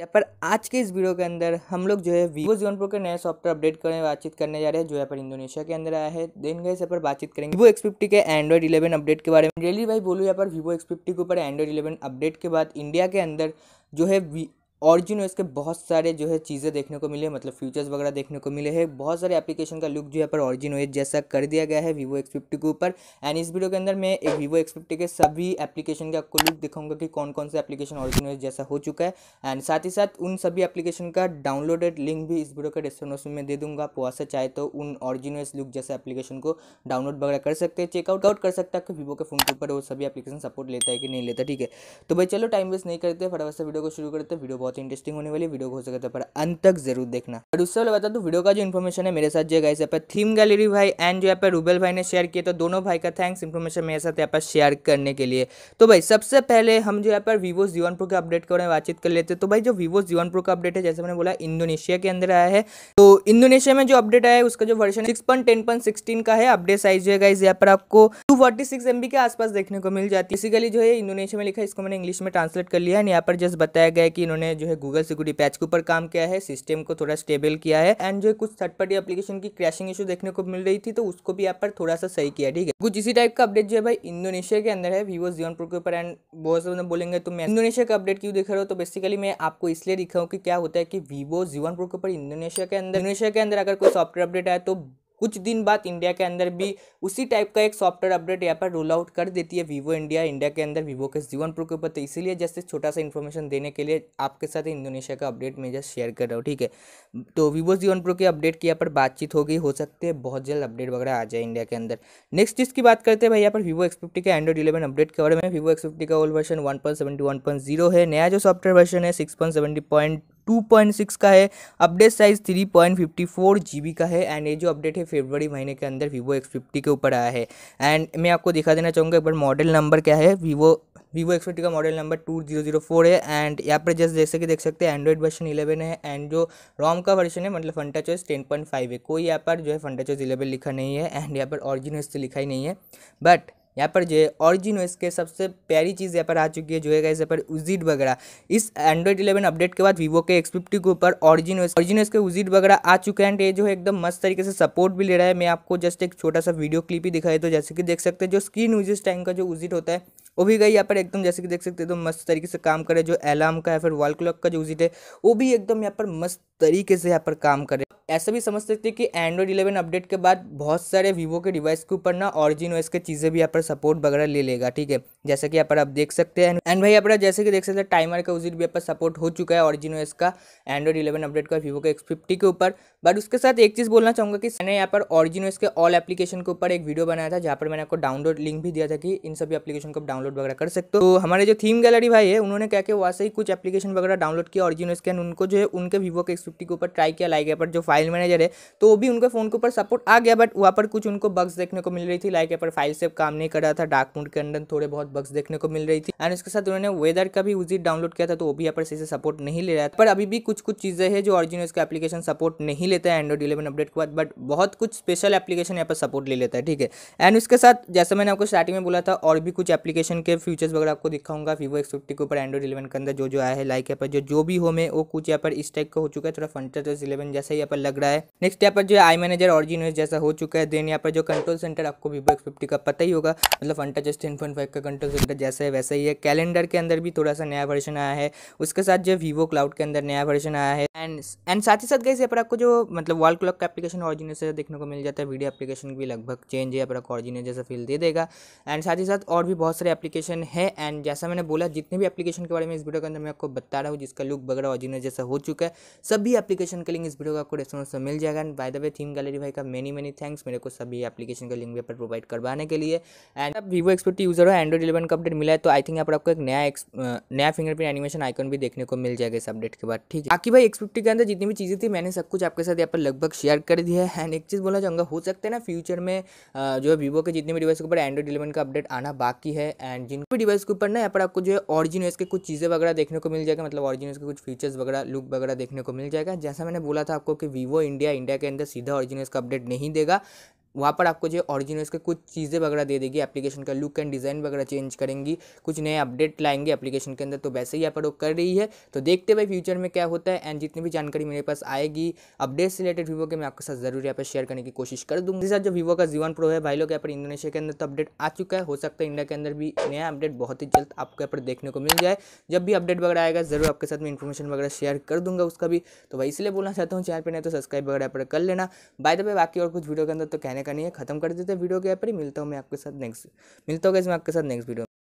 यहाँ पर आज के इस वीडियो के अंदर हम लोग जो है वीवो जीवन प्रो के नए सॉफ्टवेयर अपडेट करने बातचीत करने जा रहे हैं जो यहाँ पर इंडोनेशिया के अंदर आया है देन गए यहाँ पर बातचीत करेंगे वीवो एक्स फिफ्टी के एंड्रॉइड इलेवन अपडेट के बारे में रियली भाई बोलूँ यहाँ पर वीवो एक्स फिफ्टी के ऊपर एंड्रॉइड इलेवन अपडेट के बाद इंडिया के अंदर जो है ऑरिजिन इसके बहुत सारे जो है चीज़ें देखने को मिले मतलब फीचर्स वगैरह देखने को मिले हैं बहुत सारे एप्लीकेशन का लुक जो है पर ऑरिजिन ओएस जैसा कर दिया गया है वीवो एक्स फिफ्टी के ऊपर एंड इस वीडियो के अंदर मैं एक वीवो एक्स फिफ्टी के सभी एप्लीकेशन का आपको लुक दिखाऊंगा कि कौन कौन सा एप्लीकेशन ऑरिजिन ओएस जैसा हो चुका है एंड साथ ही साथ उन सभी एप्लीकेशन का डाउनलोडेड लिंक भी इस वीडियो के डिस्क्रिप्शन में दे दूंगा आप वहाँ से चाहे तो उन ऑरिजिन ओएस लुक जैसे एप्लीकेशन को डाउनलोड वगैरह कर सकते हैं चेकआउट आउट कर सकता है कि वीवो के फोन के ऊपर वो सभी एप्लीकेशन सपोर्ट लेता है कि नहीं लेता ठीक है तो भाई चलो टाइम वेस्ट नहीं करते फटाफट से वीडियो को शुरू करते वीडियो बहुत इंटरेस्टिंग होने वाली वीडियो हो सके तो पर अंत तक जरूर देखना और उससे पहले बता दू वीडियो का जो इन्फॉर्मेशन है मेरे साथ जो है यहाँ पर थीम गैलरी भाई एंड जो यहाँ पर रूबल भाई ने शेयर किया तो दोनों भाई का थैंक्स इन्फॉर्मेशन मेरे साथ यहाँ पर शेयर करने के लिए तो भाई सबसे पहले हम जो यहाँ पर वीवो जीवन प्रो के अपडेट के बारे में बातचीत कर लेते तो भाई जो वीवो जीवन प्रो का अपडेट है जैसे मैंने बोला इंडोनेशिया के अंदर आया है तो इंडोनेशिया में जो अपडेट आया है उसका जो वर्जन सिक्स पॉइंट टेन का है अपडेट साइज जो है यहाँ पर आपको टू फोर्टी सिक्स के आसपास देखने को मिल जाती है बेसिकली जो है इंडोनेशिया में लिखा है इसको मैंने इंग्लिश में ट्रांसलेट कर लिया है यहाँ पर जस्ट बताया गया कि इन्होंने जो है गूगल सिक्योरिटी पैच के ऊपर काम किया है सिस्टम को थोड़ा स्टेबल किया है एंड जो है कुछ थर्ड पार्टी एप्लीकेशन की क्रैशिंग इशू देखने को मिल रही थी तो उसको भी यहाँ पर थोड़ा सा सही किया ठीक है कुछ इसी टाइप का अपडेट जो है भाई इंडोनेशिया के अंदर है वीवो जीवन प्रो के ऊपर एंड बहुत से मतलब बोलेंगे तो मैं इंडोनेशिया का अपडेट क्यों दिख रहा हूँ तो बेसिकली मैं आपको इसलिए दिख रहा हूँ कि क्या होता है कि वीवो जीवन प्रो के ऊपर इंडोनेशिया के अंदर इंडोनेशिया के अंदर अगर कोई सॉफ्टवेयर अपडेट आया तो कुछ दिन बाद इंडिया के अंदर भी उसी टाइप का एक सॉफ्टवेयर अपडेट यहाँ पर रोल आउट कर देती है वीवो इंडिया इंडिया के अंदर वीवो के जीवन प्रो के ऊपर तो इसीलिए जैसे छोटा सा इन्फॉर्मेशन देने के लिए आपके साथ इंडोनेशिया का अपडेट मैं जस्ट शेयर कर रहा हूँ ठीक है तो वीवो जीवन प्रो के अपडेट की यहाँ पर बातचीत होगी हो सकती है बहुत जल्द अपडेट वगैरह आ जाए इंडिया के अंदर नेक्स्ट चीज़ की बात करते हैं भाई यहाँ पर वीवो एक्स फिफ्टी का एंड्रॉइड इलेवन अपडेट के बारे में वीवो एक्स का old version one point one point zero है नया जो सॉफ्टवेयर वर्षन है six point seventy point two point six का है update size three point fifty four G B का है एंड ये जो अपडेट है फेबरवरी महीने के अंदर वीवो एक्स फिफ्टी के ऊपर आया है एंड मैं आपको दिखा देना चाहूँगा एक बार मॉडल नंबर क्या है वीवो वीवो एक्स फिफ्टी का model number two zero zero four है एंड यहाँ पर जस्ट जैसे कि देख सकते हैं एंड्रॉइड वर्जन इलेवन है एंड जो रॉम का वर्जन है मतलब फंटा चॉइस टेन पॉइंट फाइव है कोई यहाँ पर जो है फंटा चॉइस इलेवन लिखा नहीं है एंड यहाँ पर ऑरिजिनल से लिखा ही नहीं है बट यहाँ पर जो है ऑरिजिन ओएस के सबसे प्यारी चीज़ यहाँ पर आ चुकी है जो है इस यहाँ पर उजिट वगैरह इस एंड्रॉइड इलेवन अपडेट के बाद वीवो के एक्स फिफ्टी के ऊपर ऑरिजिन ओएस ऑरिजिन ओएस के उजिट वगैरह आ चुके हैं ये जो है एकदम मस्त तरीके से सपोर्ट भी ले रहा है मैं आपको जस्ट एक छोटा सा वीडियो क्लिप ही दिखाई तो जैसे कि देख सकते हैं जो स्क्रीन उजिस टाइम का जो उजिट होता है वो भी गई यहाँ पर एकदम जैसे कि देख सकते हैं तो मस्त तरीके से काम करे जो अलार्म का या फिर वॉल क्लॉक का जो उजिट है वो भी एकदम यहाँ पर मस्त तरीके से यहाँ पर काम करे ऐसा भी समझ सकते हैं कि एंड्रॉयड इलेवन अपडेट के बाद बहुत सारे वीवो के डिवाइस के ऊपर ना ऑरिजिन ओएस के चीज़ें भी यहाँ पर सपोर्ट वगैरह ले लेगा ठीक है जैसे कि यहाँ पर आप देख सकते हैं एंड भाई यहाँ पर जैसे कि देख सकते हैं टाइमर का उजिट भी यहाँ पर सपोर्ट हो चुका है ऑरिजिन ओएस का एंड्रॉयड इलेवन अपडेट का वीवो के एक्स फिफ्टी के ऊपर बट उसके साथ एक चीज़ बोलना चाहूँगा कि मैंने यहाँ पर ऑरिजिन ओएस के ऑल एप्लीकेशन के ऊपर एक वीडियो बनाया था जहाँ पर मैंने आपको डाउनलोड लिंक भी दिया था कि इन सभी एप्लीकेशन को डाउनलोड वगैरह कर सकते हो तो हमारे जो थीम गैलरी भाई है उन्होंने क्या कि वहाँ से ही कुछ एप्लीकेशन वगैरह डाउनलोड किया ऑरिजिन ओएस के उनको जो है उनके वीवो के एक्स फिफ्टी के ऊपर ट्राई किया लाइक यहाँ पर जो फाइल मैनेजर है तो भी उनके फ़ोन के ऊपर सपोर्ट आ गया बट वहाँ पर कुछ उनको बग्स देखने को मिल रही थी लाइक यहाँ पर फाइल सेव काम नहीं कर रहा था डार्क मोड के अंदर थोड़े बहुत बग्स देखने को मिल रही थी एंड उसके साथ उन्होंने वेदर का भी उजी डाउनलोड किया था तो वो भी यहाँ पर सही से सपोर्ट नहीं ले रहा था पर अभी भी कुछ कुछ चीज़ें हैं जो ओरिजिनल उसका एप्लीकेशन सपोर्ट नहीं लेता है एंड्रॉइड इलेवन अपडेट के बाद बट बहुत कुछ स्पेशल एप्लीकेशन यहाँ पर सपोर्ट ले लेता है ठीक है एंड उसके साथ जैसे मैंने आपको स्टार्टिंग में बोला था और भी कुछ एप्लीकेशन के फीचर्स वगैरह आपको दिखाऊंगा वीवो एक्स फिफ्टी के ऊपर एंड्रॉइड इलेवन के अंदर जो जो आया है लाइक यहाँ पर जो जो भी होम है वो कुछ यहाँ पर इस टाइप का हो चुका है थोड़ा फंटर इलेवन जैसे यहाँ पर लग रहा है नेक्स्ट यहाँ पर जो है आई मैनेजर ऑरिजिन जैसा हो चुका है देन यहाँ पर जो कंट्रोल सेंटर आपको वीवो एक्स फिफ्टी का पता ही होगा मतलब Funtouch just ten point five का कंट्रोल सेंटर जैसा है वैसा ही है कैलेंडर के अंदर भी थोड़ा सा नया वर्जन आया है उसके साथ जो वीवो क्लाउड के अंदर नया वर्जन आया है एंड एंड साथ ही साथ गई यहाँ पर आपको जो मतलब वॉल क्लॉक का एप्लीकेशन ऑरिजिन से देखने को मिल जाता है वीडियो एप्लीकेशन भी लगभग चेंज है पर ऑरिजिन जैसा फील दे देगा एंड साथ ही साथ और भी बहुत सारे एप्लीकेशन है एंड जैसा मैंने बोला जितने भी एप्लीकेशन के बारे में इस वीडियो के अंदर मैं आपको बता रहा हूँ जिसका लुक बगड़ा ऑरिजिन जैसा हो चुका है सभी एप्लीकेशन के लिंक इस वीडियो का आपको कस्टमर से मिल जाएगा and by the way theme gallery भाई का मेनी मेनी थैंक्स मेरे को सभी एप्लीकेशन का लिंक भी पर प्रोवाइड करवाने के लिए एंड अब वीवो एक्सपर्ट यूजर हो एंड्रॉइड इलेवन का अपडेट मिला है तो आई थिंक यहाँ पर आपको एक नया नया फिंगरप्रिंट एनिमेशन आइकन भी देखने को मिल जाएगा इस अपडेट के बाद ठीक है बाकी भाई एक्सपेक्टी के अंदर जितनी भी चीज़ें थी मैंने सब कुछ आपके साथ यहाँ पर लगभग शेयर कर दी है एंड एक चीज़ बोला चाहूँगा हो सकता है ना फ्यूचर में जो है वीवो के जितने भी डिवाइस के ऊपर एंड्रॉइड इलेवन का अपडेट आना बाकी है एंड जिन भी डिवाइस के ऊपर ना यहाँ पर आपको जो है ऑरिजिन के कुछ चीज़ें वगैरह देखने को मिल जाएगा मतलब ऑरिजिन के कुछ फीचर्स वगैरह लुक वगैरह देखने को मिल जाएगा जैसा मैंने बोला था आपको कि वीवो इंडिया इंडिया के अंदर सीधा ओरिजिन का अपडेट नहीं देगा वहाँ पर आपको जो ऑरिजिनल इसके कुछ चीज़ें वगैरह दे देगी एप्लीकेशन का लुक एंड डिज़ाइन वगैरह चेंज करेंगी कुछ नए अपडेट लाएंगे एप्लीकेशन के अंदर तो वैसे ही यहाँ पर वो कर रही है तो देखते भाई फ्यूचर में क्या होता है एंड जितनी भी जानकारी मेरे पास आएगी अपडेट से रिलेटेड वीवो के मैं आपके साथ जरूर यहाँ पर शेयर करने की कोशिश कर दूँगी साथ जो वीवो का जीवन प्रो है भाई लोग यहाँ पर इंडोनेशिया के अंदर तो अपडेट आ चुका है हो सकता है इंडिया के अंदर भी नया अपडेट बहुत ही जल्द आपको यहाँ पर देखने को मिल जाए जब भी अपडेट वगैरह आएगा जरूर आपके साथ मैं इन्फॉर्मेशन वगैरह शेयर कर दूंगा उसका भी तो भाई इसलिए बोलना चाहता हूँ चैनल पर नहीं तो सब्सक्राइब वगैरह पर कर लेना बाय द वे बाकी और कुछ वीडियो के अंदर तो कहने नहीं है खत्म कर देते हैं वीडियो के यहाँ पर ही मिलता हूँ मैं आपके साथ नेक्स्ट मिलता हूँ मैं आपके साथ नेक्स्ट वीडियो